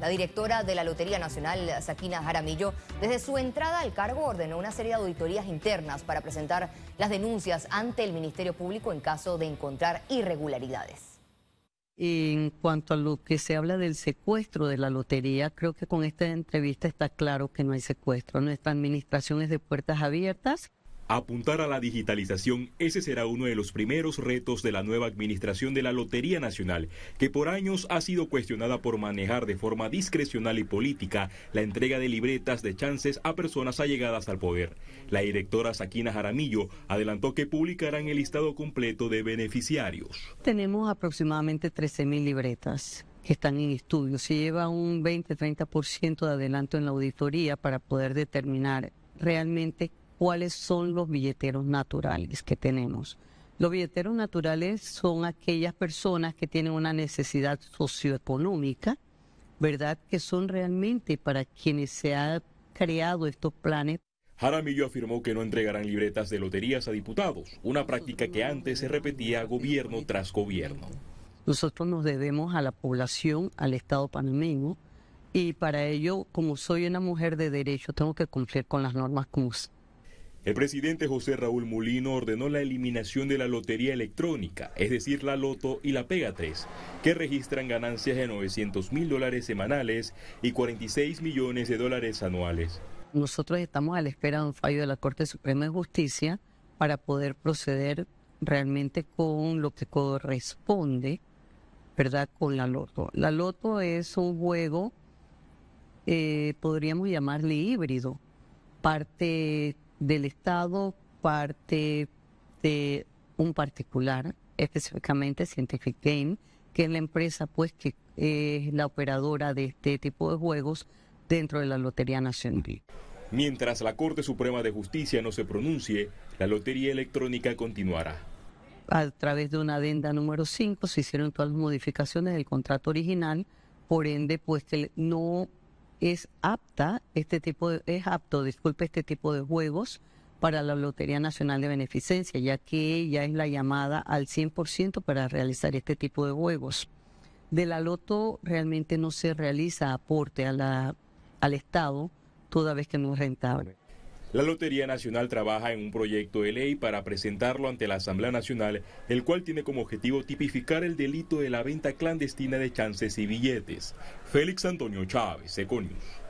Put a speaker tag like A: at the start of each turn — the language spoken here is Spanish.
A: La directora de la Lotería Nacional, Saquina Jaramillo, desde su entrada al cargo ordenó una serie de auditorías internas para presentar las denuncias ante el Ministerio Público en caso de encontrar irregularidades. En cuanto a lo que se habla del secuestro de la lotería, creo que con esta entrevista está claro que no hay secuestro. Nuestra administración es de puertas abiertas.
B: Apuntar a la digitalización, ese será uno de los primeros retos de la nueva administración de la Lotería Nacional, que por años ha sido cuestionada por manejar de forma discrecional y política la entrega de libretas de chances a personas allegadas al poder. La directora Saquina Jaramillo adelantó que publicarán el listado completo de beneficiarios.
A: Tenemos aproximadamente 13.000 libretas que están en estudio. Se lleva un 20-30% de adelanto en la auditoría para poder determinar realmente cuáles son los billeteros naturales que tenemos. Los billeteros naturales son aquellas personas que tienen una necesidad socioeconómica, ¿verdad? Que son realmente para quienes se han creado estos planes.
B: Jaramillo afirmó que no entregarán libretas de loterías a diputados, una práctica que antes se repetía gobierno tras gobierno.
A: Nosotros nos debemos a la población, al Estado panameño, y para ello, como soy una mujer de derecho, tengo que cumplir con las normas como
B: el presidente José Raúl Mulino ordenó la eliminación de la lotería electrónica, es decir, la Loto y la Pega 3, que registran ganancias de 900 mil dólares semanales y 46 millones de dólares anuales.
A: Nosotros estamos a la espera de un fallo de la Corte Suprema de Justicia para poder proceder realmente con lo que corresponde, ¿verdad? Con la Loto. La Loto es un juego, eh, podríamos llamarle híbrido, parte del Estado parte de un particular, específicamente Scientific Game, que es la empresa pues que es la operadora de este tipo de juegos dentro de la Lotería Nacional.
B: Mientras la Corte Suprema de Justicia no se pronuncie, la Lotería Electrónica continuará.
A: A través de una adenda número 5 se hicieron todas las modificaciones del contrato original, por ende, pues que no es apta este tipo de, es apto, disculpe, este tipo de juegos para la Lotería Nacional de Beneficencia, ya que ya es la llamada al 100% para realizar este tipo de juegos. De la Loto realmente no se realiza aporte a la, al Estado toda vez que no es rentable.
B: La Lotería Nacional trabaja en un proyecto de ley para presentarlo ante la Asamblea Nacional, el cual tiene como objetivo tipificar el delito de la venta clandestina de chances y billetes. Félix Antonio Chávez, Econius.